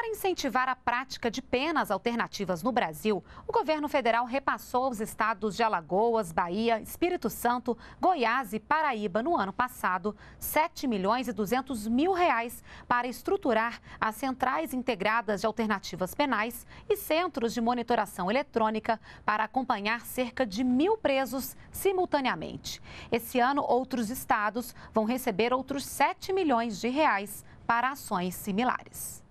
Para incentivar a prática de penas alternativas no Brasil, o governo federal repassou aos estados de Alagoas, Bahia, Espírito Santo, Goiás e Paraíba no ano passado 7 milhões e 200 mil reais para estruturar as centrais integradas de alternativas penais e centros de monitoração eletrônica para acompanhar cerca de mil presos simultaneamente. Esse ano, outros estados vão receber outros 7 milhões de reais para ações similares.